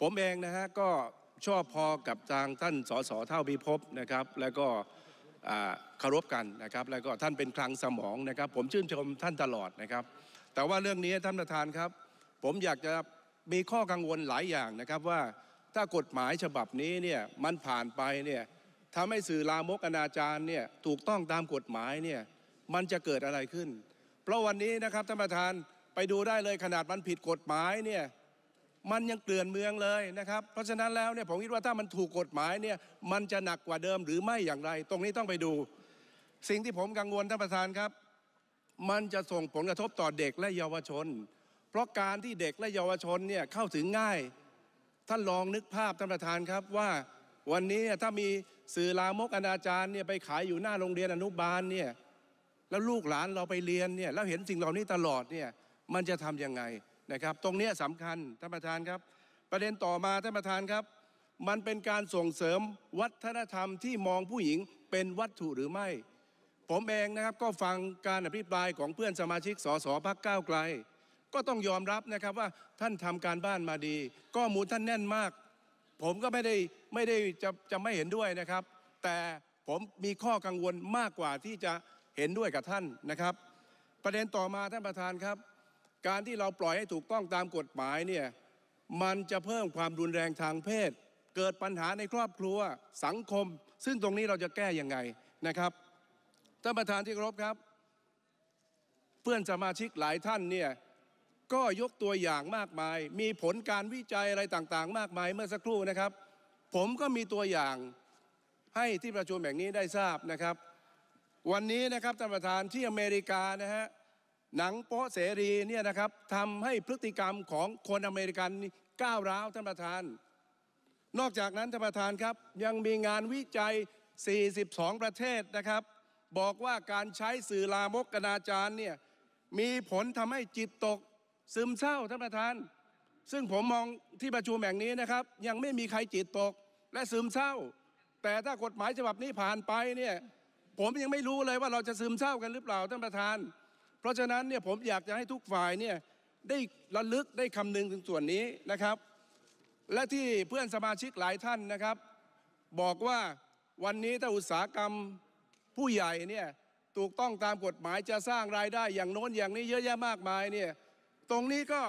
ผมเองนะฮะก็ชอบพอกับทางท่านสสเท่าพิภพนะครับแล้วก็เคารพกันนะครับ แล้วก็ท่านเป็นคลังสมองนะครับ ผมชื่นชมท่านตลอดนะครับ แต่ว่าเรื่องนี้ท่านประธานครับ ผมอยากจะมีข้อกังวลหลายอย่างนะครับ ว่าถ้ากฎหมายฉบับนี้เนี่ยมันผ่านไปเนี่ยทำให้สื่อลามกอนาจารเนี่ยถูกต้องตามกฎหมายเนี่ยมันจะเกิดอะไรขึ้น เพราะวันนี้นะครับท่านประธานไปดูได้เลยขนาดมันผิดกฎหมายเนี่ยมันยังเกลื่อนเมืองเลยนะครับเพราะฉะนั้นแล้วเนี่ยผมคิดว่าถ้ามันถูกกฎหมายเนี่ยมันจะหนักกว่าเดิมหรือไม่อย่างไร ตรงนี้ต้องไปดู สิ่งที่ผมกังวลท่านประธานครับ มันจะส่งผลกระทบต่อเด็กและเยาวชน เพราะการที่เด็กและเยาวชนเนี่ยเข้าถึงง่ายท่านลองนึกภาพท่านประธานครับว่าวันนี้ถ้ามีสื่อลามกอนาจารเนี่ยไปขายอยู่หน้าโรงเรียนอนุบาลเนี่ยแล้วลูกหลานเราไปเรียนเนี่ยแล้วเห็นสิ่งเหล่านี้ตลอดเนี่ยมันจะทํำยังไงนะครับตรงนี้สำคัญท่านประธานครับ ประเด็นต่อมาท่านประธานครับ มันเป็นการส่งเสริมวัฒนธรรมที่มองผู้หญิงเป็นวัตถุหรือไม่ ผมเองนะครับก็ฟังการอภิปรายของเพื่อนสมาชิกสสพักก้าวไกล ก็ต้องยอมรับนะครับว่าท่านทำการบ้านมาดี ก็มูลท่านแน่นมาก ผมก็ไม่ได้ไม่ได้จะจะไม่เห็นด้วยนะครับ แต่ผมมีข้อกังวลมากกว่าที่จะเห็นด้วยกับท่านนะครับ ประเด็นต่อมาท่านประธานครับการที่เราปล่อยให้ถูกต้องตามกฎหมายเนี่ยมันจะเพิ่มความรุนแรงทางเพศ เกิดปัญหาในครอบครัวสังคม ซึ่งตรงนี้เราจะแก้อย่างไงนะครับท่านประธานที่เคารพครับ เพื่อนสมาชิกหลายท่านเนี่ยก็ยกตัวอย่างมากมาย มีผลการวิจัยอะไรต่างๆ มากมายเมื่อสักครู่นะครับ ผมก็มีตัวอย่างให้ที่ประชุมแห่งนี้ได้ทราบนะครับ วันนี้นะครับท่านประธานที่อเมริกานะฮะหนังโป๊เสรีเนี่ยนะครับทำให้พฤติกรรมของคนอเมริกันก้าวร้าวท่านประธาน นอกจากนั้นท่านประธานครับยังมีงานวิจัย 42 ประเทศนะครับ บอกว่าการใช้สื่อลามกกนาจารเนี่ยมีผลทำให้จิตตกซึมเศร้าท่านประธาน ซึ่งผมมองที่ประชุมแห่งนี้นะครับยังไม่มีใครจิตตกและซึมเศร้า แต่ถ้ากฎหมายฉบับนี้ผ่านไปเนี่ยผมยังไม่รู้เลยว่าเราจะซึมเศร้ากันหรือเปล่าท่านประธานราะฉะนั้นเนี่ยผมอยากจะให้ทุกฝ่ายเนี่ยได้ระลึกได้คำนึงถึงส่วนนี้นะครับ และที่เพื่อนสมาชิกหลายท่านนะครับ บอกว่าวันนี้ถ้าอุตสาหกรรมผู้ใหญ่เนี่ยถูกต้องตามกฎหมายจะสร้างรายได้อย่างโน้นอย่างนี้เยอะแยะมากมายเนี่ยตรงนี้ก็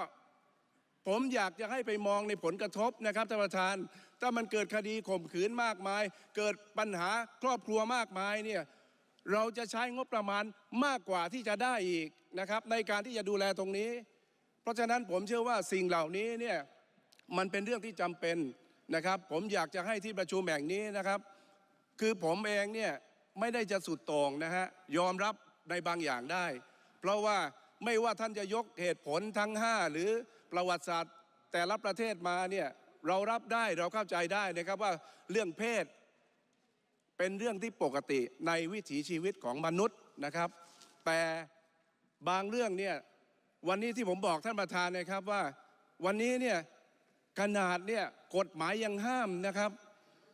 ผมอยากจะให้ไปมองในผลกระทบนะครับท่านประธานถ้ามันเกิดคดีข่มขืนมากมาย เกิดปัญหาครอบครัวมากมายเนี่ยเราจะใช้งบประมาณมากกว่าที่จะได้อีกนะครับในการที่จะดูแลตรงนี้ เพราะฉะนั้นผมเชื่อว่าสิ่งเหล่านี้เนี่ยมันเป็นเรื่องที่จำเป็นนะครับ ผมอยากจะให้ที่ประชุมแห่งนี้นะครับ คือผมเองเนี่ยไม่ได้จะสุดตรงนะฮะยอมรับในบางอย่างได้ เพราะว่าไม่ว่าท่านจะยกเหตุผลทั้ง 5 หรือประวัติศาสตร์แต่ละประเทศมาเนี่ยเรารับได้เราเข้าใจได้นะครับว่าเรื่องเพศเป็นเรื่องที่ปกติในวิถีชีวิตของมนุษย์นะครับ แต่บางเรื่องเนี่ยวันนี้ที่ผมบอกท่านประธานนะครับว่าวันนี้เนี่ยขนาดเนี่ยกฎหมายยังห้ามนะครับ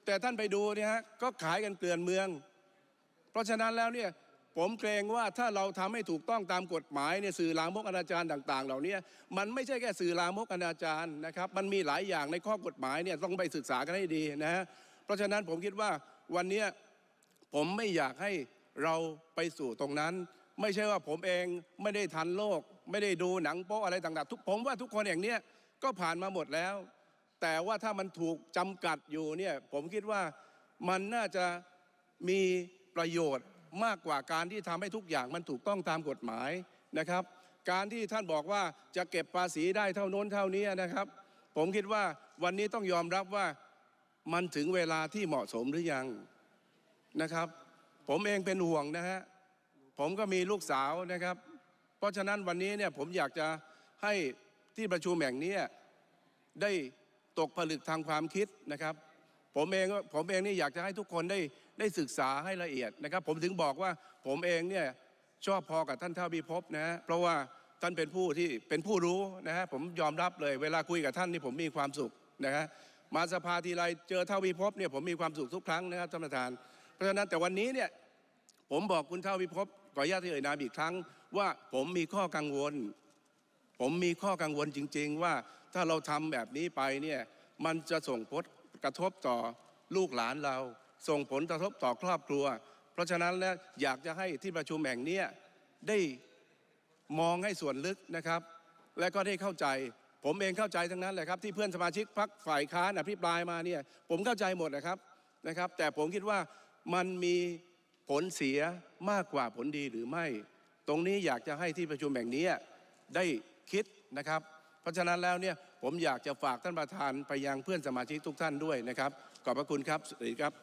แต่ท่านไปดูเนี่ยฮะก็ขายกันเกลื่อนเมือง เพราะฉะนั้นแล้วเนี่ยผมเกรงว่าถ้าเราทำให้ถูกต้องตามกฎหมายเนี่ยสื่อลามกอนาจารต่างๆ เหล่านี้มันไม่ใช่แค่สื่อลามกอนาจารนะครับ มันมีหลายอย่างในข้อกฎหมายเนี่ยต้องไปศึกษากันให้ดีนะฮะเพราะฉะนั้นผมคิดว่าวันนี้ผมไม่อยากให้เราไปสู่ตรงนั้น ไม่ใช่ว่าผมเองไม่ได้ทันโลก ไม่ได้ดูหนังโป๊อะไรต่างๆทุกผมว่าทุกคนอย่างเนี้ยก็ผ่านมาหมดแล้ว แต่ว่าถ้ามันถูกจำกัดอยู่เนี่ย ผมคิดว่ามันน่าจะมีประโยชน์มากกว่าการที่ทำให้ทุกอย่างมันถูกต้องตามกฎหมายนะครับ การที่ท่านบอกว่าจะเก็บภาษีได้เท่านู้นเท่านี้นะครับ ผมคิดว่าวันนี้ต้องยอมรับว่ามันถึงเวลาที่เหมาะสมหรือยังนะครับ ผมเองเป็นห่วงนะฮะผมก็มีลูกสาวนะครับ เพราะฉะนั้นวันนี้เนี่ยผมอยากจะให้ที่ประชุมแห่งนี้ได้ตกผลึกทางความคิดนะครับ ผมเองผมเองนี่อยากจะให้ทุกคนได้ได้ศึกษาให้ละเอียดนะครับ ผมถึงบอกว่าผมเองเนี่ยชอบพอกับท่านเท่าบีภพนะฮะเพราะว่าท่านเป็นผู้ที่เป็นผู้รู้นะฮะผมยอมรับเลยเวลาคุยกับท่านนี่ผมมีความสุขนะฮะมาสภาทีไรเจอเท่าวิภพเนี่ยผมมีความสุขทุกครั้งนะครับท่านประธาน เพราะฉะนั้นแต่วันนี้เนี่ยผมบอกคุณเท่าวิภพขออนุญาตที่เอ่ยนามอีกครั้ง ว่าผมมีข้อกังวล ผมมีข้อกังวลจริง ๆ ว่าถ้าเราทำแบบนี้ไปเนี่ยมันจะส่งผลกระทบต่อลูกหลานเรา ส่งผลกระทบต่อครอบครัว เพราะฉะนั้นแล้วอยากจะให้ที่ประชุมแห่งนี้ได้มองให้ส่วนลึกนะครับ และก็ได้เข้าใจผมเองเข้าใจทั้งนั้นแหละครับที่เพื่อนสมาชิกพักฝ่ายค้านอภิปรายมาเนี่ย ผมเข้าใจหมดนะครับนะครับ แต่ผมคิดว่ามันมีผลเสียมากกว่าผลดีหรือไม่ ตรงนี้อยากจะให้ที่ประชุมแห่งนี้ได้คิดนะครับ เพราะฉะนั้นแล้วเนี่ยผมอยากจะฝากท่านประธานไปยังเพื่อนสมาชิกทุกท่านด้วยนะครับขอบพระคุณครับสวัสดีครับ